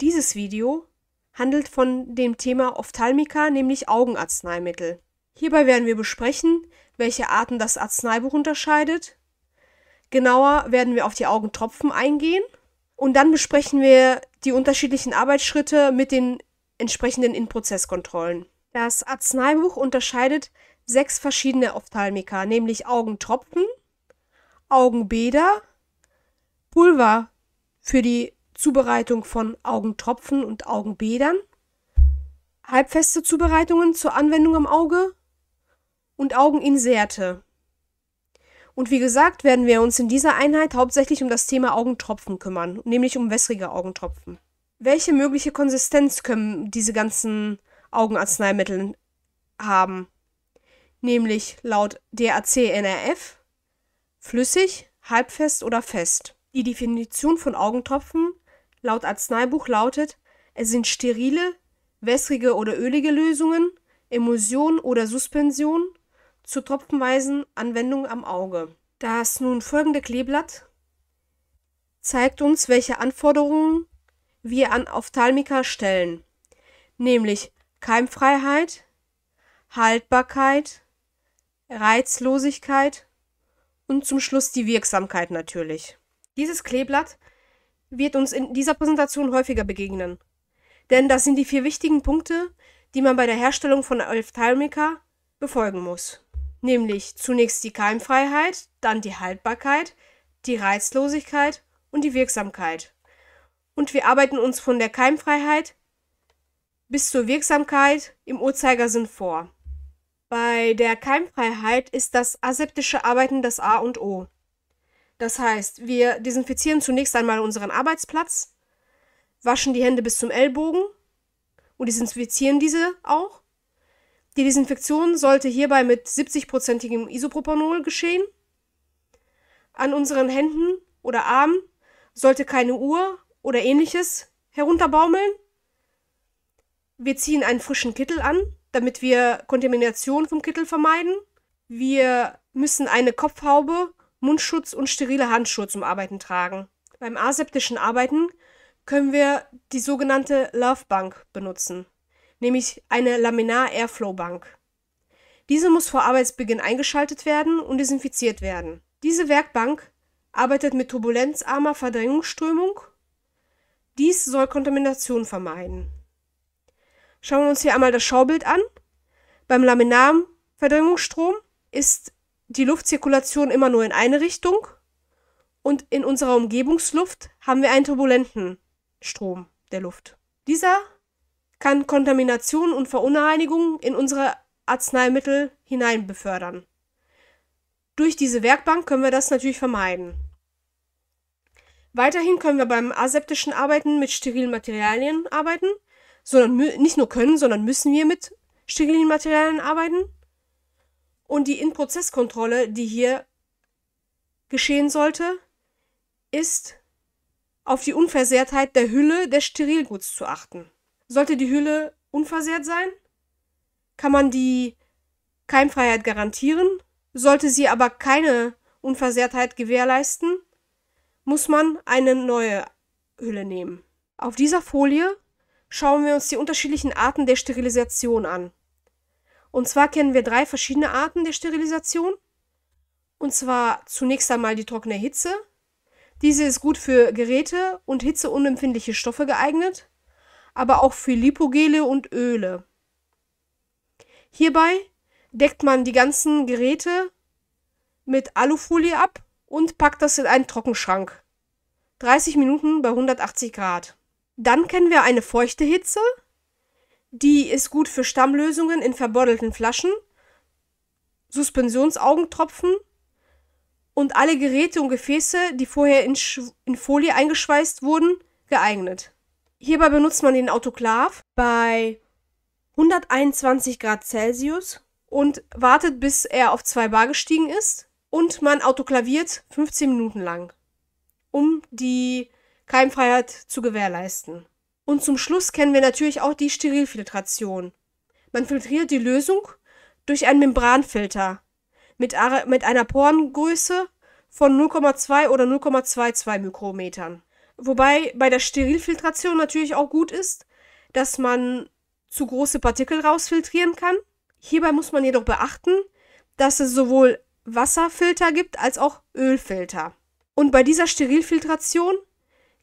Dieses Video handelt von dem Thema Ophthalmika, nämlich Augenarzneimittel. Hierbei werden wir besprechen, welche Arten das Arzneibuch unterscheidet. Genauer werden wir auf die Augentropfen eingehen und dann besprechen wir die unterschiedlichen Arbeitsschritte mit den entsprechenden Inprozesskontrollen. Das Arzneibuch unterscheidet sechs verschiedene Ophthalmika, nämlich Augentropfen, Augenbäder, Pulver für die Zubereitung von Augentropfen und Augenbädern, halbfeste Zubereitungen zur Anwendung am Auge und Augeninserte. Und wie gesagt, werden wir uns in dieser Einheit hauptsächlich um das Thema Augentropfen kümmern, nämlich um wässrige Augentropfen. Welche mögliche Konsistenz können diese ganzen Augenarzneimittel haben? Nämlich laut DAC-NRF flüssig, halbfest oder fest. Die Definition von Augentropfen laut Arzneibuch lautet, es sind sterile, wässrige oder ölige Lösungen, Emulsion oder Suspension zur tropfenweisen Anwendung am Auge. Das nun folgende Kleeblatt zeigt uns, welche Anforderungen wir an Ophthalmiker stellen, nämlich Keimfreiheit, Haltbarkeit, Reizlosigkeit und zum Schluss die Wirksamkeit natürlich. Dieses Kleeblatt wird uns in dieser Präsentation häufiger begegnen. Denn das sind die vier wichtigen Punkte, die man bei der Herstellung von Ophthalmika befolgen muss. Nämlich zunächst die Keimfreiheit, dann die Haltbarkeit, die Reizlosigkeit und die Wirksamkeit. Und wir arbeiten uns von der Keimfreiheit bis zur Wirksamkeit im Uhrzeigersinn vor. Bei der Keimfreiheit ist das aseptische Arbeiten das A und O. Das heißt, wir desinfizieren zunächst einmal unseren Arbeitsplatz, waschen die Hände bis zum Ellbogen und desinfizieren diese auch. Die Desinfektion sollte hierbei mit 70-prozentigem Isopropanol geschehen. An unseren Händen oder Armen sollte keine Uhr oder ähnliches herunterbaumeln. Wir ziehen einen frischen Kittel an, damit wir Kontamination vom Kittel vermeiden. Wir müssen eine Kopfhaube Mundschutz und sterile Handschuhe zum Arbeiten tragen. Beim aseptischen Arbeiten können wir die sogenannte Love Bank benutzen, nämlich eine Laminar Airflow Bank. Diese muss vor Arbeitsbeginn eingeschaltet werden und desinfiziert werden. Diese Werkbank arbeitet mit turbulenzarmer Verdrängungsströmung. Dies soll Kontamination vermeiden. Schauen wir uns hier einmal das Schaubild an. Beim Laminar Verdrängungsstrom ist die Luftzirkulation immer nur in eine Richtung und in unserer Umgebungsluft haben wir einen turbulenten Strom der Luft. Dieser kann Kontamination und Verunreinigung in unsere Arzneimittel hinein befördern. Durch diese Werkbank können wir das natürlich vermeiden. Weiterhin können wir beim aseptischen Arbeiten mit sterilen Materialien arbeiten, sondern nicht nur können, sondern müssen wir mit sterilen Materialien arbeiten. Und die In-Prozess-Kontrolle, die hier geschehen sollte, ist auf die Unversehrtheit der Hülle des Sterilguts zu achten. Sollte die Hülle unversehrt sein, kann man die Keimfreiheit garantieren. Sollte sie aber keine Unversehrtheit gewährleisten, muss man eine neue Hülle nehmen. Auf dieser Folie schauen wir uns die unterschiedlichen Arten der Sterilisation an. Und zwar kennen wir drei verschiedene Arten der Sterilisation. Und zwar zunächst einmal die trockene Hitze. Diese ist gut für Geräte und hitzeunempfindliche Stoffe geeignet, aber auch für Lipogele und Öle. Hierbei deckt man die ganzen Geräte mit Alufolie ab und packt das in einen Trockenschrank. 30 Minuten bei 180 Grad. Dann kennen wir eine feuchte Hitze, die ist gut für Stammlösungen in verbottelten Flaschen, Suspensionsaugentropfen und alle Geräte und Gefäße, die vorher in, in Folie eingeschweißt wurden, geeignet. Hierbei benutzt man den Autoklav bei 121 Grad Celsius und wartet, bis er auf 2 Bar gestiegen ist und man autoklaviert 15 Minuten lang, um die Keimfreiheit zu gewährleisten. Und zum Schluss kennen wir natürlich auch die Sterilfiltration. Man filtriert die Lösung durch einen Membranfilter mit, mit einer Porengröße von 0,2 oder 0,22 Mikrometern. Wobei bei der Sterilfiltration natürlich auch gut ist, dass man zu große Partikel rausfiltrieren kann. Hierbei muss man jedoch beachten, dass es sowohl Wasserfilter gibt als auch Ölfilter. Und bei dieser Sterilfiltration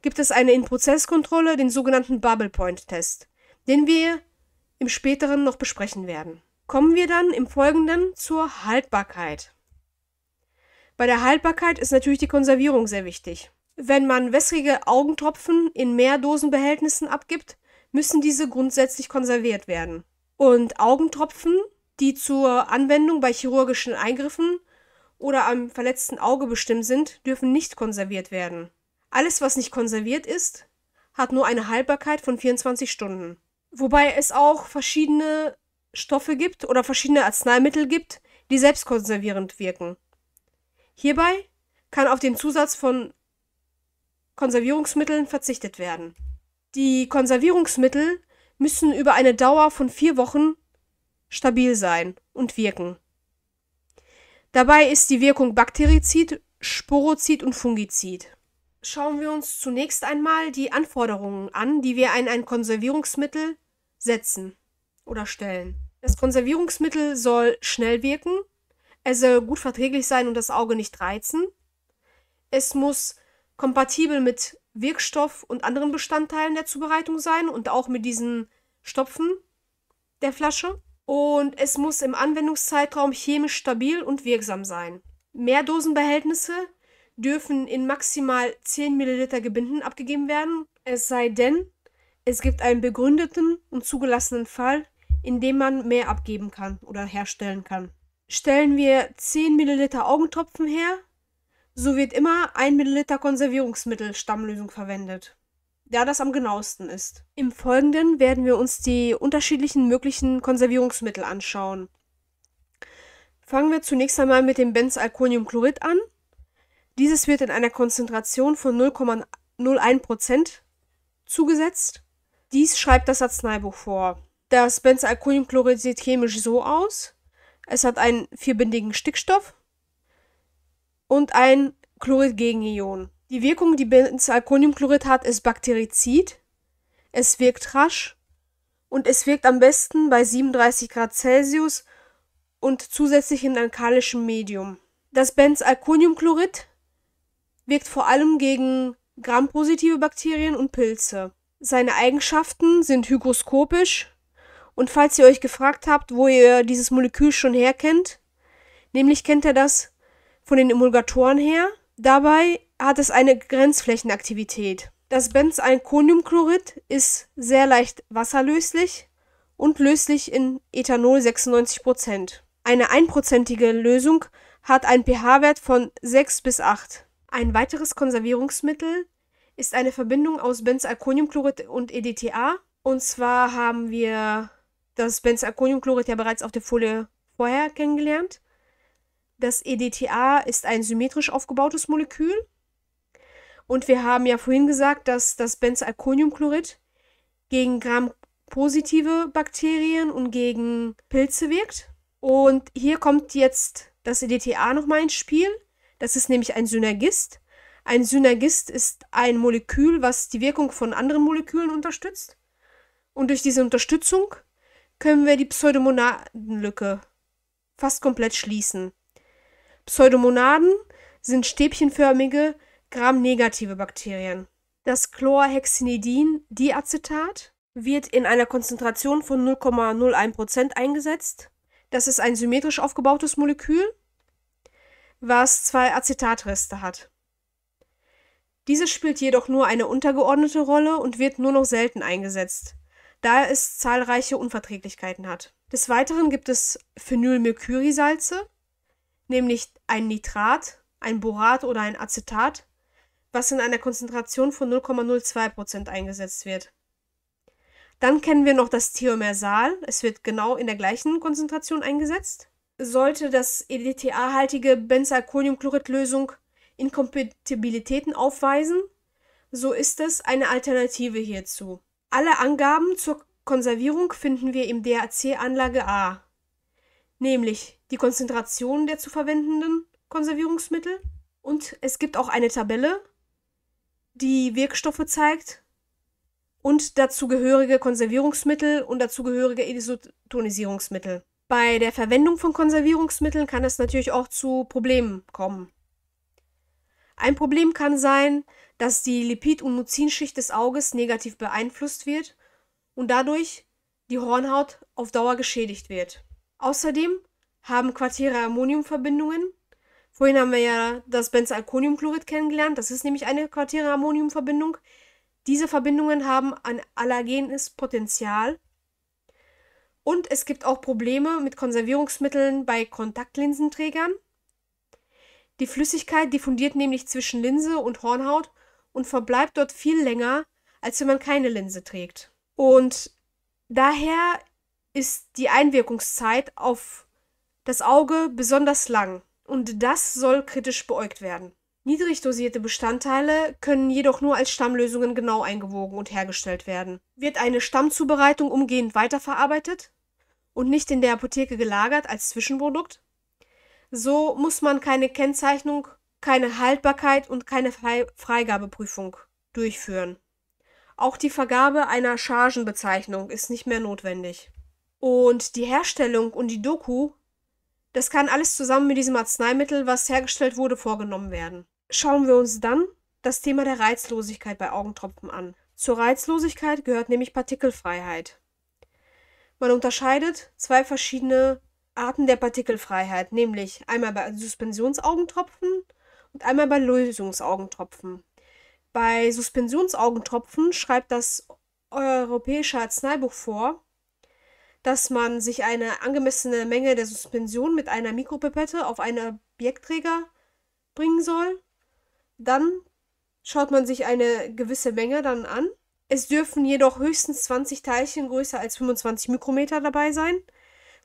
gibt es eine In-Prozess-Kontrolle, den sogenannten Bubble Point Test, den wir im späteren noch besprechen werden. Kommen wir dann im Folgenden zur Haltbarkeit. Bei der Haltbarkeit ist natürlich die Konservierung sehr wichtig. Wenn man wässrige Augentropfen in Mehrdosenbehältnissen abgibt, müssen diese grundsätzlich konserviert werden. Und Augentropfen, die zur Anwendung bei chirurgischen Eingriffen oder am verletzten Auge bestimmt sind, dürfen nicht konserviert werden. Alles, was nicht konserviert ist, hat nur eine Haltbarkeit von 24 Stunden. Wobei es auch verschiedene Stoffe gibt oder verschiedene Arzneimittel gibt, die selbstkonservierend wirken. Hierbei kann auf den Zusatz von Konservierungsmitteln verzichtet werden. Die Konservierungsmittel müssen über eine Dauer von vier Wochen stabil sein und wirken. Dabei ist die Wirkung Bakterizid, Sporozid und Fungizid schauen wir uns zunächst einmal die Anforderungen an, die wir an ein Konservierungsmittel setzen oder stellen. Das Konservierungsmittel soll schnell wirken, es soll gut verträglich sein und das Auge nicht reizen. Es muss kompatibel mit Wirkstoff und anderen Bestandteilen der Zubereitung sein und auch mit diesen Stopfen der Flasche. Und es muss im Anwendungszeitraum chemisch stabil und wirksam sein. Mehrdosenbehältnisse dürfen in maximal 10 Milliliter Gebinden abgegeben werden, es sei denn, es gibt einen begründeten und zugelassenen Fall, in dem man mehr abgeben kann oder herstellen kann. Stellen wir 10 Milliliter Augentropfen her, so wird immer 1 Milliliter Konservierungsmittel Stammlösung verwendet, da das am genauesten ist. Im Folgenden werden wir uns die unterschiedlichen möglichen Konservierungsmittel anschauen. Fangen wir zunächst einmal mit dem Benzalkoniumchlorid an. Dieses wird in einer Konzentration von 0,01% zugesetzt. Dies schreibt das Arzneibuch vor. Das Benzalkoniumchlorid sieht chemisch so aus. Es hat einen vierbindigen Stickstoff und ein Chlorid-Gegenion. Die Wirkung, die Benzalkoniumchlorid hat, ist bakterizid. Es wirkt rasch und es wirkt am besten bei 37 Grad Celsius und zusätzlich in alkalischem Medium. Das Benzalkoniumchlorid wirkt vor allem gegen grampositive Bakterien und Pilze. Seine Eigenschaften sind hygroskopisch und falls ihr euch gefragt habt, wo ihr dieses Molekül schon herkennt, nämlich kennt ihr das von den Emulgatoren her. Dabei hat es eine Grenzflächenaktivität. Das Benzalkoniumchlorid ist sehr leicht wasserlöslich und löslich in Ethanol 96%. Eine einprozentige Lösung hat einen pH-Wert von 6 bis 8. Ein weiteres Konservierungsmittel ist eine Verbindung aus Benzalkoniumchlorid und EDTA. Und zwar haben wir das Benzalkoniumchlorid ja bereits auf der Folie vorher kennengelernt. Das EDTA ist ein symmetrisch aufgebautes Molekül. Und wir haben ja vorhin gesagt, dass das Benzalkoniumchlorid gegen Gram-positive Bakterien und gegen Pilze wirkt. Und hier kommt jetzt das EDTA nochmal ins Spiel. Das ist nämlich ein Synergist. Ein Synergist ist ein Molekül, was die Wirkung von anderen Molekülen unterstützt. Und durch diese Unterstützung können wir die Pseudomonadenlücke fast komplett schließen. Pseudomonaden sind stäbchenförmige, gramnegative Bakterien. Das Chlorhexinidin-Diacetat wird in einer Konzentration von 0,01% eingesetzt. Das ist ein symmetrisch aufgebautes Molekül was zwei Acetatreste hat. Diese spielt jedoch nur eine untergeordnete Rolle und wird nur noch selten eingesetzt, da es zahlreiche Unverträglichkeiten hat. Des Weiteren gibt es Phenylmercurysalze, nämlich ein Nitrat, ein Borat oder ein Acetat, was in einer Konzentration von 0,02% eingesetzt wird. Dann kennen wir noch das Thiomersal, es wird genau in der gleichen Konzentration eingesetzt sollte das EDTA-haltige Benzalkoniumchloridlösung Inkompatibilitäten aufweisen, so ist es eine Alternative hierzu. Alle Angaben zur Konservierung finden wir im DAC-Anlage A, nämlich die Konzentration der zu verwendenden Konservierungsmittel und es gibt auch eine Tabelle, die Wirkstoffe zeigt und dazugehörige Konservierungsmittel und dazugehörige Isotonisierungsmittel. Bei der Verwendung von Konservierungsmitteln kann es natürlich auch zu Problemen kommen. Ein Problem kann sein, dass die Lipid- und Mucinschicht des Auges negativ beeinflusst wird und dadurch die Hornhaut auf Dauer geschädigt wird. Außerdem haben Quartiere Ammoniumverbindungen, vorhin haben wir ja das Benzalkoniumchlorid kennengelernt, das ist nämlich eine Quartiere Ammoniumverbindung, diese Verbindungen haben ein allergenes Potenzial und es gibt auch Probleme mit Konservierungsmitteln bei Kontaktlinsenträgern. Die Flüssigkeit diffundiert nämlich zwischen Linse und Hornhaut und verbleibt dort viel länger, als wenn man keine Linse trägt. Und daher ist die Einwirkungszeit auf das Auge besonders lang und das soll kritisch beäugt werden. Niedrig dosierte Bestandteile können jedoch nur als Stammlösungen genau eingewogen und hergestellt werden. Wird eine Stammzubereitung umgehend weiterverarbeitet, und nicht in der Apotheke gelagert als Zwischenprodukt. So muss man keine Kennzeichnung, keine Haltbarkeit und keine Freigabeprüfung durchführen. Auch die Vergabe einer Chargenbezeichnung ist nicht mehr notwendig. Und die Herstellung und die Doku, das kann alles zusammen mit diesem Arzneimittel, was hergestellt wurde, vorgenommen werden. Schauen wir uns dann das Thema der Reizlosigkeit bei Augentropfen an. Zur Reizlosigkeit gehört nämlich Partikelfreiheit. Man unterscheidet zwei verschiedene Arten der Partikelfreiheit, nämlich einmal bei Suspensionsaugentropfen und einmal bei Lösungsaugentropfen. Bei Suspensionsaugentropfen schreibt das Europäische Arzneibuch vor, dass man sich eine angemessene Menge der Suspension mit einer Mikropipette auf einen Objektträger bringen soll. Dann schaut man sich eine gewisse Menge dann an es dürfen jedoch höchstens 20 Teilchen größer als 25 Mikrometer dabei sein,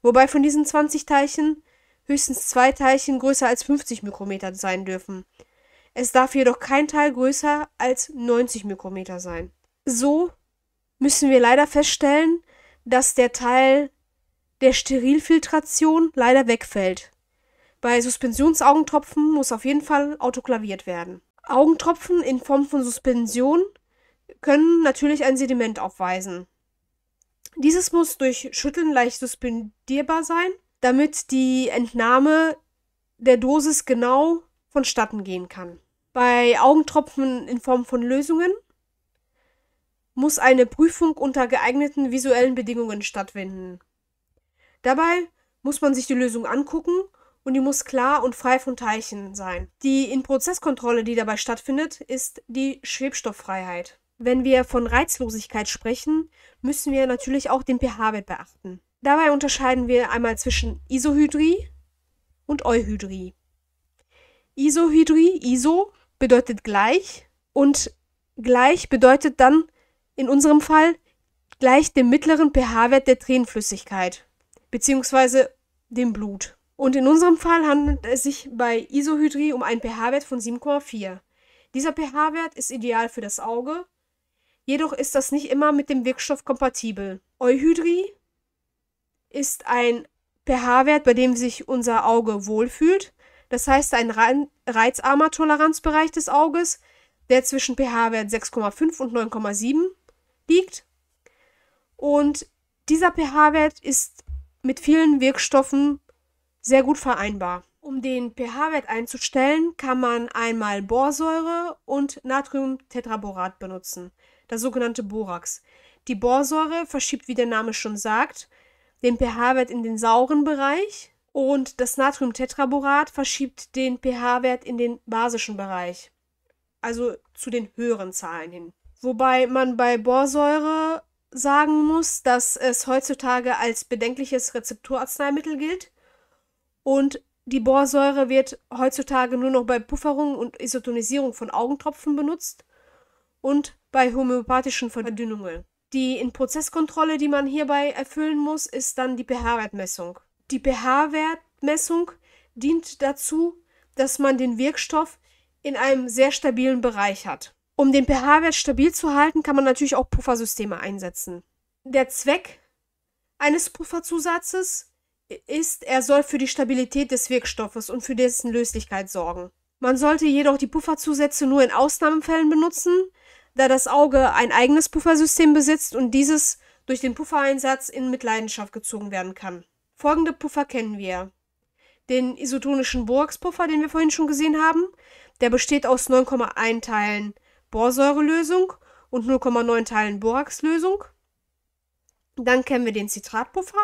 wobei von diesen 20 Teilchen höchstens zwei Teilchen größer als 50 Mikrometer sein dürfen. Es darf jedoch kein Teil größer als 90 Mikrometer sein. So müssen wir leider feststellen, dass der Teil der Sterilfiltration leider wegfällt. Bei Suspensionsaugentropfen muss auf jeden Fall autoklaviert werden. Augentropfen in Form von Suspension können natürlich ein Sediment aufweisen. Dieses muss durch Schütteln leicht suspendierbar sein, damit die Entnahme der Dosis genau vonstatten gehen kann. Bei Augentropfen in Form von Lösungen muss eine Prüfung unter geeigneten visuellen Bedingungen stattfinden. Dabei muss man sich die Lösung angucken und die muss klar und frei von Teilchen sein. Die in prozesskontrolle die dabei stattfindet, ist die Schwebstofffreiheit. Wenn wir von Reizlosigkeit sprechen, müssen wir natürlich auch den pH-Wert beachten. Dabei unterscheiden wir einmal zwischen Isohydrie und Euhydrie. Isohydrie, Iso bedeutet gleich und gleich bedeutet dann in unserem Fall gleich dem mittleren pH-Wert der Tränenflüssigkeit bzw. dem Blut. Und in unserem Fall handelt es sich bei Isohydrie um einen pH-Wert von 7,4. Dieser pH-Wert ist ideal für das Auge Jedoch ist das nicht immer mit dem Wirkstoff kompatibel. Euhydri ist ein pH-Wert, bei dem sich unser Auge wohlfühlt. Das heißt, ein reizarmer Toleranzbereich des Auges, der zwischen pH-Wert 6,5 und 9,7 liegt. Und dieser pH-Wert ist mit vielen Wirkstoffen sehr gut vereinbar. Um den pH-Wert einzustellen, kann man einmal Borsäure und Natriumtetraborat benutzen das sogenannte Borax. Die Borsäure verschiebt, wie der Name schon sagt, den pH-Wert in den sauren Bereich und das Natriumtetraborat verschiebt den pH-Wert in den basischen Bereich, also zu den höheren Zahlen hin. Wobei man bei Borsäure sagen muss, dass es heutzutage als bedenkliches Rezepturarzneimittel gilt und die Borsäure wird heutzutage nur noch bei Pufferung und Isotonisierung von Augentropfen benutzt und bei homöopathischen Verdünnungen. Die in Prozesskontrolle, die man hierbei erfüllen muss, ist dann die pH-Wertmessung. Die pH-Wertmessung dient dazu, dass man den Wirkstoff in einem sehr stabilen Bereich hat. Um den pH-Wert stabil zu halten, kann man natürlich auch Puffersysteme einsetzen. Der Zweck eines Pufferzusatzes ist, er soll für die Stabilität des Wirkstoffes und für dessen Löslichkeit sorgen. Man sollte jedoch die Pufferzusätze nur in Ausnahmefällen benutzen, da das Auge ein eigenes Puffersystem besitzt und dieses durch den Puffereinsatz in Mitleidenschaft gezogen werden kann. Folgende Puffer kennen wir. Den isotonischen Borax-Puffer, den wir vorhin schon gesehen haben, der besteht aus 9,1 Teilen Borsäurelösung und 0,9 Teilen Borax-Lösung. Dann kennen wir den Citratpuffer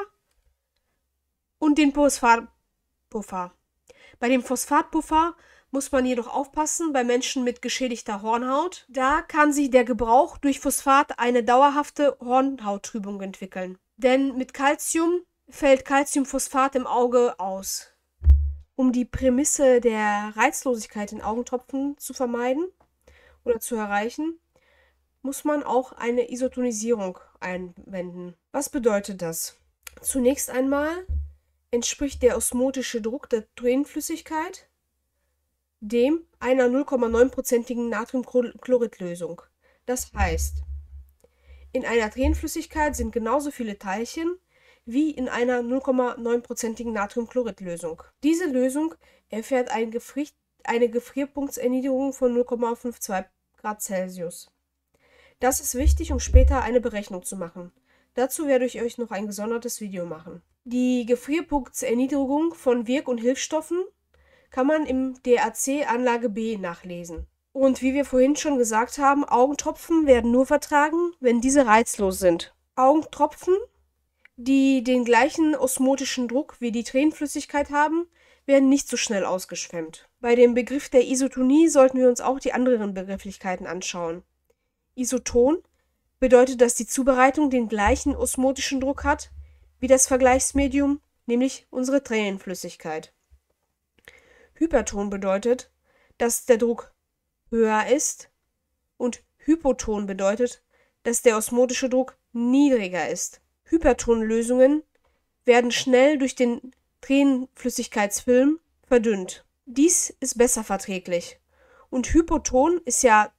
und den Phosphatpuffer. Bei dem Phosphatpuffer muss man jedoch aufpassen bei Menschen mit geschädigter Hornhaut. Da kann sich der Gebrauch durch Phosphat eine dauerhafte Hornhauttrübung entwickeln. Denn mit Calcium fällt Calciumphosphat im Auge aus. Um die Prämisse der Reizlosigkeit in Augentropfen zu vermeiden oder zu erreichen, muss man auch eine Isotonisierung einwenden. Was bedeutet das? Zunächst einmal entspricht der osmotische Druck der Tränenflüssigkeit dem einer 0,9%igen Natriumchloridlösung. Das heißt, in einer Tränenflüssigkeit sind genauso viele Teilchen wie in einer 0,9%igen Natriumchloridlösung. Diese Lösung erfährt ein Gefri eine Gefrierpunktserniederung von 0,52 Grad Celsius. Das ist wichtig, um später eine Berechnung zu machen. Dazu werde ich euch noch ein gesondertes Video machen. Die Gefrierpunktserniederung von Wirk- und Hilfsstoffen kann man im DAC Anlage B nachlesen. Und wie wir vorhin schon gesagt haben, Augentropfen werden nur vertragen, wenn diese reizlos sind. Augentropfen, die den gleichen osmotischen Druck wie die Tränenflüssigkeit haben, werden nicht so schnell ausgeschwemmt. Bei dem Begriff der Isotonie sollten wir uns auch die anderen Begrifflichkeiten anschauen. Isoton bedeutet, dass die Zubereitung den gleichen osmotischen Druck hat wie das Vergleichsmedium, nämlich unsere Tränenflüssigkeit. Hyperton bedeutet, dass der Druck höher ist und Hypoton bedeutet, dass der osmotische Druck niedriger ist. Hypertonlösungen werden schnell durch den Tränenflüssigkeitsfilm verdünnt. Dies ist besser verträglich. Und Hypoton ist ja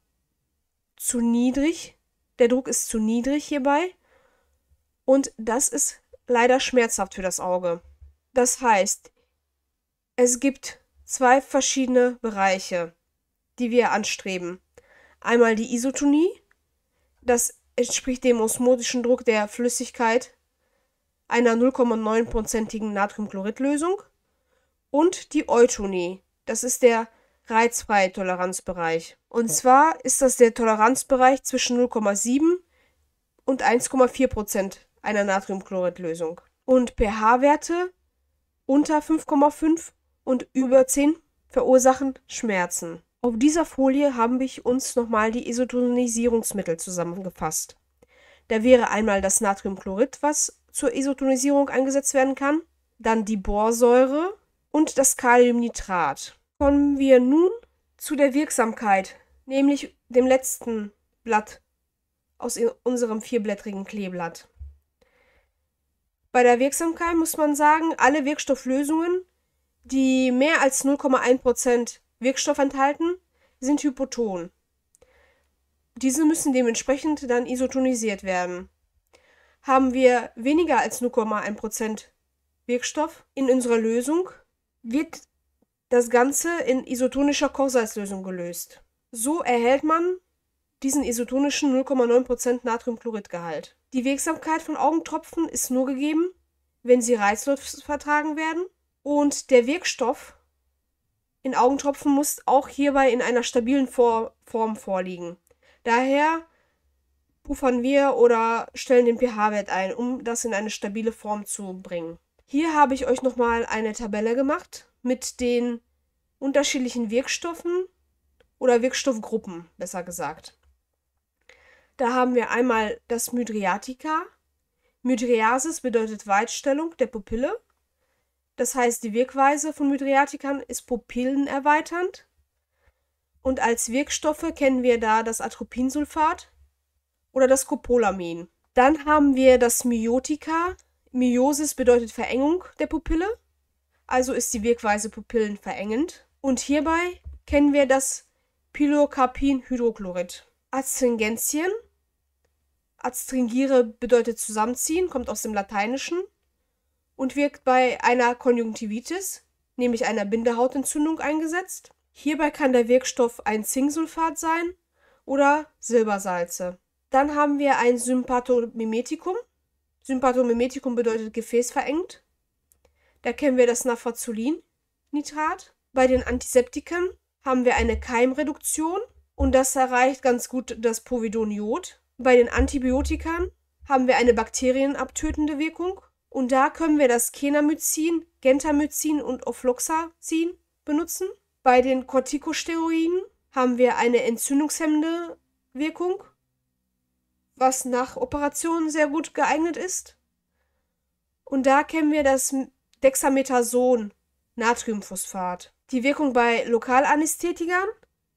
zu niedrig, der Druck ist zu niedrig hierbei und das ist leider schmerzhaft für das Auge. Das heißt, es gibt zwei verschiedene Bereiche, die wir anstreben. Einmal die Isotonie, das entspricht dem osmotischen Druck der Flüssigkeit einer 0,9%igen Natriumchloridlösung und die Eutonie, das ist der reizfreie Toleranzbereich. Und zwar ist das der Toleranzbereich zwischen 0,7 und 1,4 einer Natriumchloridlösung. Und pH-Werte unter 5,5 und Überziehen verursachen Schmerzen. Auf dieser Folie haben wir uns nochmal die Isotonisierungsmittel zusammengefasst. Da wäre einmal das Natriumchlorid, was zur Isotonisierung eingesetzt werden kann, dann die Borsäure und das Kaliumnitrat. Kommen wir nun zu der Wirksamkeit, nämlich dem letzten Blatt aus unserem vierblättrigen Kleeblatt. Bei der Wirksamkeit muss man sagen, alle Wirkstofflösungen die mehr als 0,1% Wirkstoff enthalten, sind hypoton. Diese müssen dementsprechend dann isotonisiert werden. Haben wir weniger als 0,1% Wirkstoff in unserer Lösung, wird das Ganze in isotonischer Kochsalzlösung gelöst. So erhält man diesen isotonischen 0,9% Natriumchloridgehalt. Die Wirksamkeit von Augentropfen ist nur gegeben, wenn sie reizlos vertragen werden und der Wirkstoff in Augentropfen muss auch hierbei in einer stabilen Vor Form vorliegen. Daher puffern wir oder stellen den pH-Wert ein, um das in eine stabile Form zu bringen. Hier habe ich euch nochmal eine Tabelle gemacht mit den unterschiedlichen Wirkstoffen oder Wirkstoffgruppen, besser gesagt. Da haben wir einmal das Mydriatica. Mydriasis bedeutet Weitstellung der Pupille. Das heißt, die Wirkweise von Mydriatikern ist pupillenerweiternd. Und als Wirkstoffe kennen wir da das Atropinsulfat oder das Copolamin. Dann haben wir das Myotika. Myosis bedeutet Verengung der Pupille, also ist die Wirkweise pupillenverengend. Und hierbei kennen wir das Pilocarpinhydrochlorid. Astringentien. Astringire bedeutet zusammenziehen, kommt aus dem Lateinischen und wirkt bei einer Konjunktivitis, nämlich einer Bindehautentzündung, eingesetzt. Hierbei kann der Wirkstoff ein Zinksulfat sein oder Silbersalze. Dann haben wir ein Sympathomimetikum. Sympathomimetikum bedeutet Gefäß verengt. Da kennen wir das Nafazolin-Nitrat. Bei den Antiseptiken haben wir eine Keimreduktion und das erreicht ganz gut das Povidoniod. Bei den Antibiotikern haben wir eine bakterienabtötende Wirkung und da können wir das Kenamycin, Gentamycin und Ofloxacin benutzen. Bei den Corticosteroiden haben wir eine entzündungshemmende Wirkung, was nach Operationen sehr gut geeignet ist. Und da kennen wir das Dexamethason, Natriumphosphat. Die Wirkung bei Lokalanästhetikern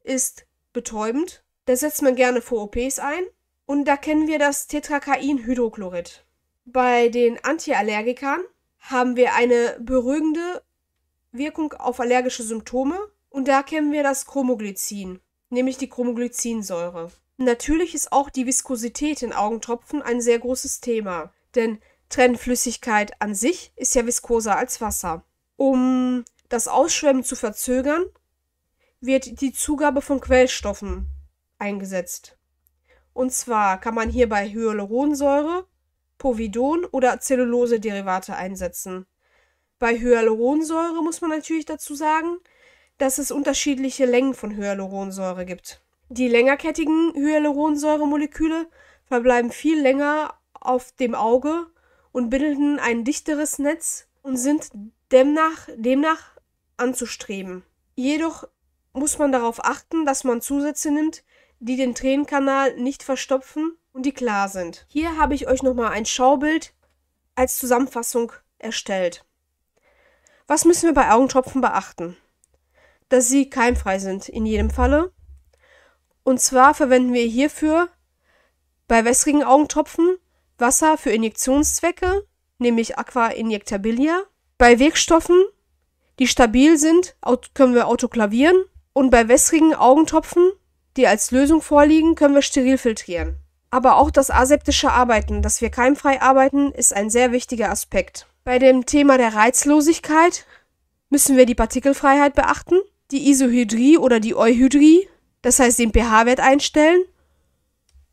ist betäubend. Da setzt man gerne vor OPs ein. Und da kennen wir das Tetrakainhydrochlorid. Bei den Antiallergikern haben wir eine beruhigende Wirkung auf allergische Symptome und da kennen wir das Chromoglycin, nämlich die Chromoglycinsäure. Natürlich ist auch die Viskosität in Augentropfen ein sehr großes Thema, denn Trennflüssigkeit an sich ist ja viskoser als Wasser. Um das Ausschwemmen zu verzögern, wird die Zugabe von Quellstoffen eingesetzt. Und zwar kann man hierbei Hyaluronsäure Povidon oder Zellulosederivate einsetzen. Bei Hyaluronsäure muss man natürlich dazu sagen, dass es unterschiedliche Längen von Hyaluronsäure gibt. Die längerkettigen Hyaluronsäuremoleküle verbleiben viel länger auf dem Auge und bilden ein dichteres Netz und sind demnach, demnach anzustreben. Jedoch muss man darauf achten, dass man Zusätze nimmt, die den Tränenkanal nicht verstopfen und die klar sind. Hier habe ich euch nochmal ein Schaubild als Zusammenfassung erstellt. Was müssen wir bei Augentropfen beachten? Dass sie keimfrei sind, in jedem Falle. Und zwar verwenden wir hierfür bei wässrigen Augentropfen Wasser für Injektionszwecke, nämlich Aqua Injectabilia. Bei Wirkstoffen, die stabil sind, können wir autoklavieren. Und bei wässrigen Augentropfen die als Lösung vorliegen, können wir steril filtrieren. Aber auch das aseptische Arbeiten, dass wir keimfrei arbeiten, ist ein sehr wichtiger Aspekt. Bei dem Thema der Reizlosigkeit müssen wir die Partikelfreiheit beachten, die Isohydrie oder die Euhydrie, das heißt den pH-Wert einstellen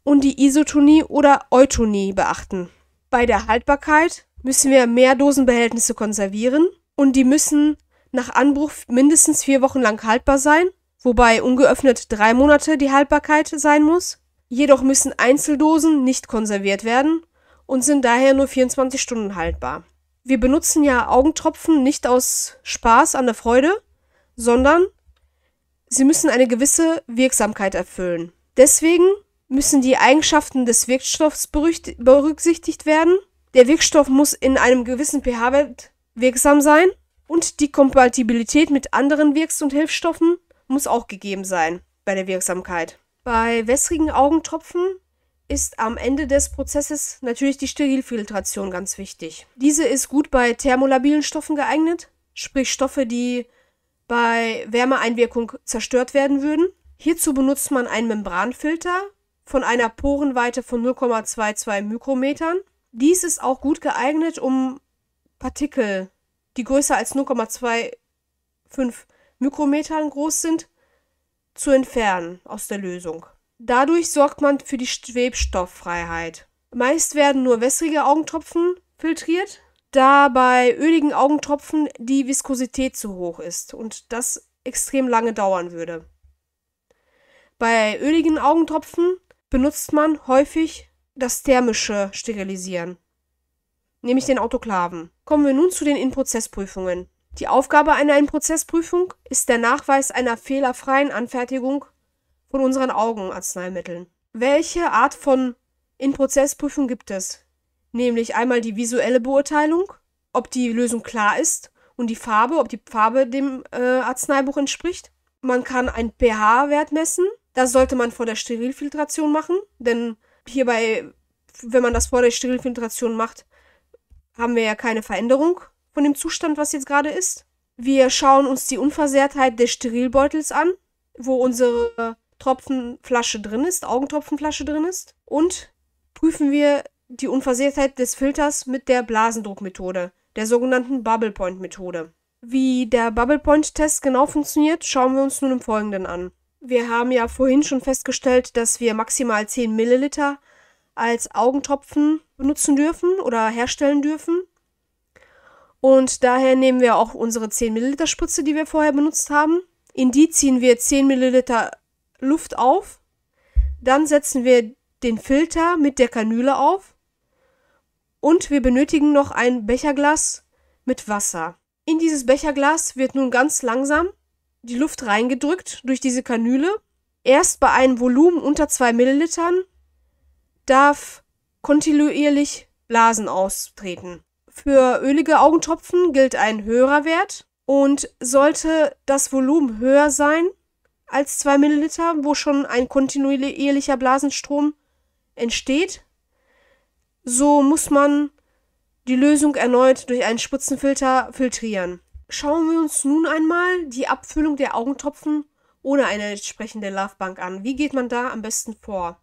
und die Isotonie oder Eutonie beachten. Bei der Haltbarkeit müssen wir mehr Dosenbehältnisse konservieren und die müssen nach Anbruch mindestens vier Wochen lang haltbar sein wobei ungeöffnet drei Monate die Haltbarkeit sein muss. Jedoch müssen Einzeldosen nicht konserviert werden und sind daher nur 24 Stunden haltbar. Wir benutzen ja Augentropfen nicht aus Spaß an der Freude, sondern sie müssen eine gewisse Wirksamkeit erfüllen. Deswegen müssen die Eigenschaften des Wirkstoffs berücksichtigt werden. Der Wirkstoff muss in einem gewissen pH-Wert wirksam sein und die Kompatibilität mit anderen Wirks- und Hilfsstoffen muss auch gegeben sein bei der Wirksamkeit. Bei wässrigen Augentropfen ist am Ende des Prozesses natürlich die Sterilfiltration ganz wichtig. Diese ist gut bei thermolabilen Stoffen geeignet, sprich Stoffe, die bei Wärmeeinwirkung zerstört werden würden. Hierzu benutzt man einen Membranfilter von einer Porenweite von 0,22 Mikrometern. Dies ist auch gut geeignet, um Partikel, die größer als 0,25 Mikrometer Mikrometern groß sind, zu entfernen aus der Lösung. Dadurch sorgt man für die Schwebstofffreiheit. Meist werden nur wässrige Augentropfen filtriert, da bei öligen Augentropfen die Viskosität zu hoch ist und das extrem lange dauern würde. Bei öligen Augentropfen benutzt man häufig das thermische Sterilisieren, nämlich den Autoklaven. Kommen wir nun zu den Inprozessprüfungen. Die Aufgabe einer Prozessprüfung ist der Nachweis einer fehlerfreien Anfertigung von unseren Augenarzneimitteln. Welche Art von In-Prozess-Prüfung gibt es? Nämlich einmal die visuelle Beurteilung, ob die Lösung klar ist und die Farbe, ob die Farbe dem äh, Arzneibuch entspricht. Man kann einen pH-Wert messen. Das sollte man vor der Sterilfiltration machen, denn hierbei, wenn man das vor der Sterilfiltration macht, haben wir ja keine Veränderung von dem Zustand, was jetzt gerade ist. Wir schauen uns die Unversehrtheit des Sterilbeutels an, wo unsere Tropfenflasche drin ist, Augentropfenflasche drin ist. Und prüfen wir die Unversehrtheit des Filters mit der Blasendruckmethode, der sogenannten Bubble Point Methode. Wie der Bubble Point Test genau funktioniert, schauen wir uns nun im Folgenden an. Wir haben ja vorhin schon festgestellt, dass wir maximal 10 Milliliter als Augentropfen benutzen dürfen oder herstellen dürfen. Und daher nehmen wir auch unsere 10 ml Spritze, die wir vorher benutzt haben. In die ziehen wir 10 ml Luft auf. Dann setzen wir den Filter mit der Kanüle auf. Und wir benötigen noch ein Becherglas mit Wasser. In dieses Becherglas wird nun ganz langsam die Luft reingedrückt durch diese Kanüle. Erst bei einem Volumen unter 2 Millilitern darf kontinuierlich Blasen austreten. Für ölige Augentropfen gilt ein höherer Wert und sollte das Volumen höher sein als 2 ml, wo schon ein kontinuierlicher Blasenstrom entsteht, so muss man die Lösung erneut durch einen Spitzenfilter filtrieren. Schauen wir uns nun einmal die Abfüllung der Augentropfen ohne eine entsprechende Lovebank an. Wie geht man da am besten vor?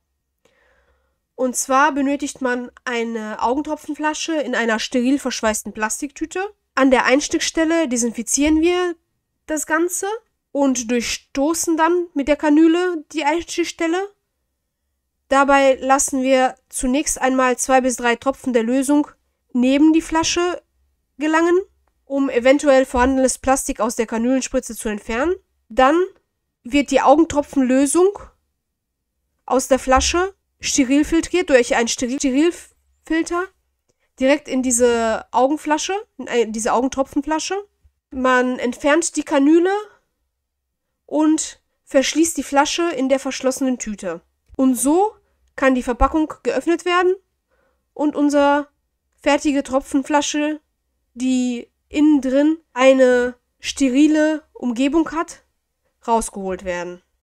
Und zwar benötigt man eine Augentropfenflasche in einer steril verschweißten Plastiktüte. An der Einstichstelle desinfizieren wir das Ganze und durchstoßen dann mit der Kanüle die Einstichstelle. Dabei lassen wir zunächst einmal zwei bis drei Tropfen der Lösung neben die Flasche gelangen, um eventuell vorhandenes Plastik aus der Kanülenspritze zu entfernen. Dann wird die Augentropfenlösung aus der Flasche steril filtriert durch einen steril Sterilfilter direkt in diese Augenflasche, äh, in diese Augentropfenflasche. Man entfernt die Kanüle und verschließt die Flasche in der verschlossenen Tüte. Und so kann die Verpackung geöffnet werden und unsere fertige Tropfenflasche, die innen drin eine sterile Umgebung hat, rausgeholt werden.